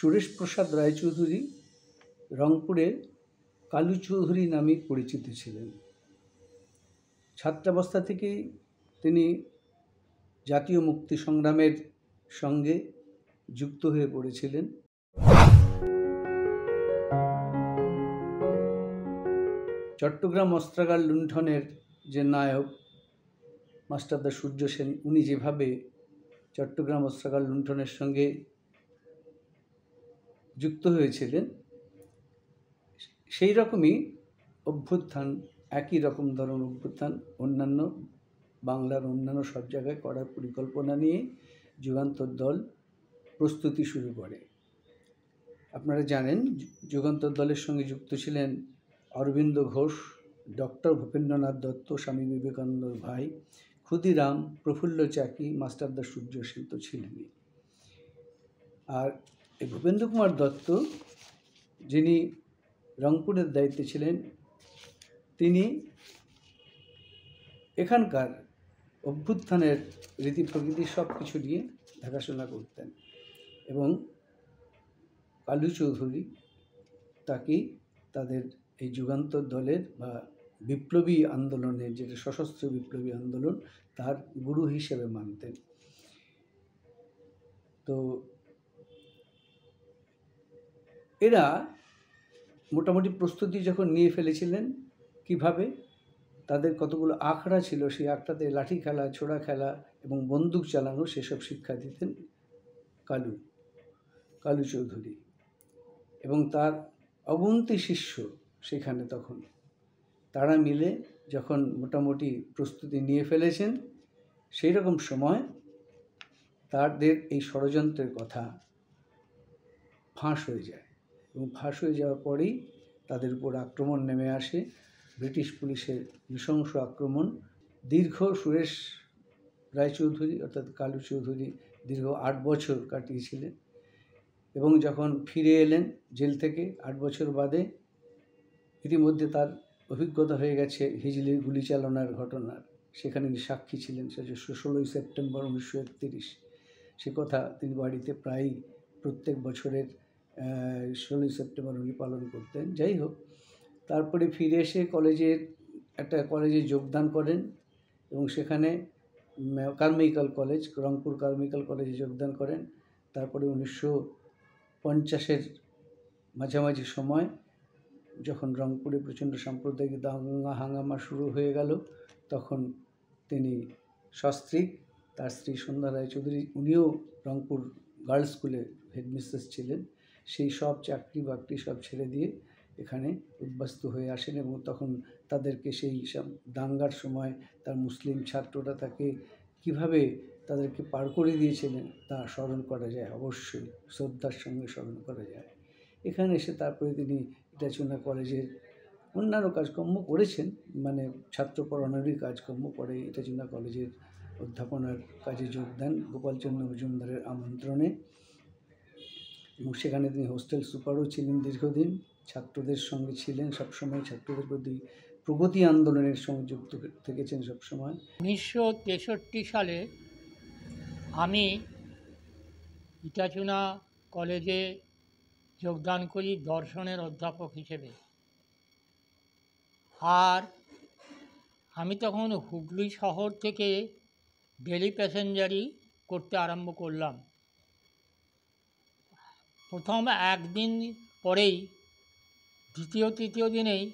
সুরেশ প্রসাদ রায়চৌধুরী রংপুরের কালু চৌধুরী নামে পরিচিত ছিলেন ছাত্রাবস্থা থেকেই তিনি জাতীয় মুক্তি সংগ্রামের সঙ্গে যুক্ত হয়ে পড়েছিলেন চট্টগ্রাম অস্ত্রাগার লুণ্ঠনের যে নায়ক মাস্টারদা সূর্য সেন উনি যেভাবে চট্টগ্রাম অস্ত্রাগার লুণ্ঠনের সঙ্গে যুক্ত হয়েছিলেন সেই রকমই অভ্যুত্থান একই রকম ধরনের অভ্যুত্থান অন্যান্য বাংলার অন্যান্য সব জায়গায় করার পরিকল্পনা নিয়ে যুগান্তর দল প্রস্তুতি শুরু করে আপনারা জানেন যুগান্তর দলের সঙ্গে যুক্ত ছিলেন অরবিন্দ ঘোষ ডক্টর ভূপেন্দ্রনাথ দত্ত স্বামী বিবেকানন্দর ভাই ক্ষুদিরাম প্রফুল্ল চাকি মাস্টারদা সূর্য সেন তো ছিলেনই আর এই ভূপেন্দ্র কুমার দত্ত যিনি রংপুরের দায়িত্বে ছিলেন তিনি এখানকার অভ্যুত্থানের রীতি প্রকৃতি সব কিছু নিয়ে দেখাশোনা করতেন এবং কালু চৌধুরী তাকে তাদের এই যুগান্তর দলের বা বিপ্লবী আন্দোলনের যেটা সশস্ত্র বিপ্লবী আন্দোলন তার গুরু হিসেবে মানতেন তো এরা মোটামুটি প্রস্তুতি যখন নিয়ে ফেলেছিলেন কিভাবে তাদের কতগুলো আখড়া ছিল সেই আখড়াতে লাঠি খেলা ছোড়া খেলা এবং বন্দুক চালানো সেসব শিক্ষা দিতেন কালু কালু চৌধুরী এবং তার অবন্তি শিষ্য সেখানে তখন তারা মিলে যখন মোটামুটি প্রস্তুতি নিয়ে ফেলেছেন সেই রকম সময় তাদের এই ষড়যন্ত্রের কথা ফাঁস হয়ে যায় এবং ফাঁস হয়ে যাওয়ার পরেই তাদের উপর আক্রমণ নেমে আসে ব্রিটিশ পুলিশের নৃশংস আক্রমণ দীর্ঘ সুরেশ রায়চৌধুরী অর্থাৎ কালু চৌধুরী দীর্ঘ আট বছর কাটিয়েছিলেন এবং যখন ফিরে এলেন জেল থেকে আট বছর বাদে ইতিমধ্যে তার অভিজ্ঞতা হয়ে গেছে হিজলির গুলি চালনার ঘটনার সেখানে তিনি সাক্ষী ছিলেন সেটা ষোলোই সেপ্টেম্বর উনিশশো একতিরিশ সে কথা তিনি বাড়িতে প্রায়ই প্রত্যেক বছরের ষোলোই সেপ্টেম্বর উনি পালন করতেন যাই হোক তারপরে ফিরে এসে কলেজের একটা কলেজে যোগদান করেন এবং সেখানে কার্মিকাল কলেজ রংপুর কার্মিকাল কলেজে যোগদান করেন তারপরে উনিশশো পঞ্চাশের মাঝামাঝি সময় যখন রংপুরে প্রচণ্ড সাম্প্রদায়িক দাঙ্গা হাঙ্গামা শুরু হয়ে গেল তখন তিনি সস্ত্রী তার স্ত্রী সন্ধ্যা রায় চৌধুরী উনিও রংপুর গার্লস স্কুলে হেডমিস্ট্রেস ছিলেন সেই সব চাকরি বাকরি সব ছেড়ে দিয়ে এখানে উদ্বাস্ত হয়ে আসেন এবং তখন তাদেরকে সেই সব দাঙ্গার সময় তার মুসলিম ছাত্ররা তাকে কিভাবে তাদেরকে পার করে দিয়েছিলেন তা স্মরণ করা যায় অবশ্যই শ্রদ্ধার সঙ্গে স্মরণ করা যায় এখানে এসে তারপরে তিনি রচনা কলেজের অন্যান্য কাজকর্ম করেছেন মানে ছাত্র পড়ানোরই কাজকর্ম পরে ইটাচুনা কলেজের অধ্যাপনার কাজে যোগ দেন গোপালচন্দ্র মজুমদারের আমন্ত্রণে এবং সেখানে তিনি হোস্টেল সুপারও ছিলেন দীর্ঘদিন ছাত্রদের সঙ্গে ছিলেন সবসময় ছাত্রদের প্রতি প্রগতি আন্দোলনের সঙ্গে যুক্ত থেকেছেন সবসময় উনিশশো তেষট্টি সালে আমি ইটাচুনা কলেজে যোগদান করি দর্শনের অধ্যাপক হিসেবে আর আমি তখন হুগলি শহর থেকে ডেলি প্যাসেঞ্জারি করতে আরম্ভ করলাম প্রথম একদিন পরেই দ্বিতীয় তৃতীয় দিনেই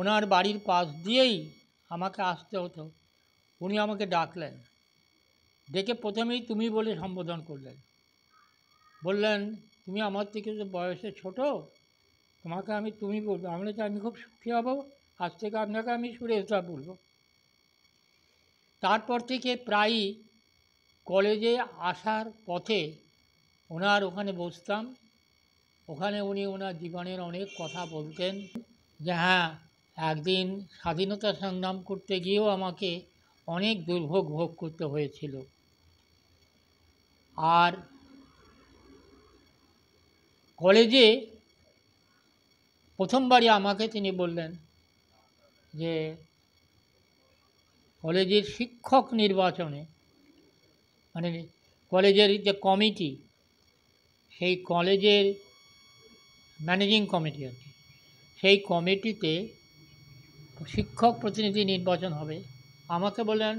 ওনার বাড়ির পাশ দিয়েই আমাকে আসতে হতো উনি আমাকে ডাকলেন ডেকে প্রথমেই তুমি বলে সম্বোধন করলেন বললেন তুমি আমার থেকে তো বয়সে ছোট তোমাকে আমি তুমি বলবো আমি তো আমি খুব সুখী হব আজ থেকে আপনাকে আমি সুরেশদা বলবো তারপর থেকে প্রায়ই কলেজে আসার পথে ওনার ওখানে বসতাম ওখানে উনি ওনার জীবনের অনেক কথা বলতেন যে হ্যাঁ একদিন স্বাধীনতা সংগ্রাম করতে গিয়েও আমাকে অনেক দুর্ভোগ ভোগ করতে হয়েছিল আর কলেজে প্রথমবারই আমাকে তিনি বললেন যে কলেজের শিক্ষক নির্বাচনে মানে কলেজের যে কমিটি সেই কলেজের ম্যানেজিং কমিটি আর সেই কমিটিতে শিক্ষক প্রতিনিধি নির্বাচন হবে আমাকে বললেন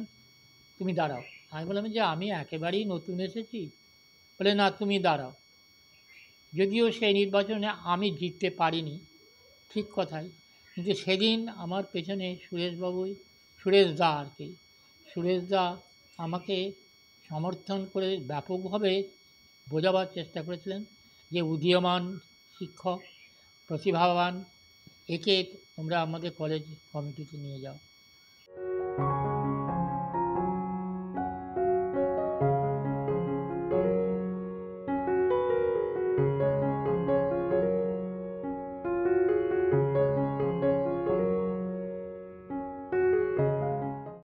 তুমি দাঁড়াও আমি বললাম যে আমি একেবারেই নতুন এসেছি বলে না তুমি দাঁড়াও যদিও সেই নির্বাচনে আমি জিততে পারিনি ঠিক কথাই কিন্তু সেদিন আমার পেছনে সুরেশবাবুই সুরেশ দা আর কি সুরেশ দা আমাকে সমর্থন করে ব্যাপকভাবে বোঝাবার চেষ্টা করেছিলেন যে উদীয়মান শিক্ষক প্রতিভাবান একে তোমরা আমাদের কলেজ কমিটিতে নিয়ে যাও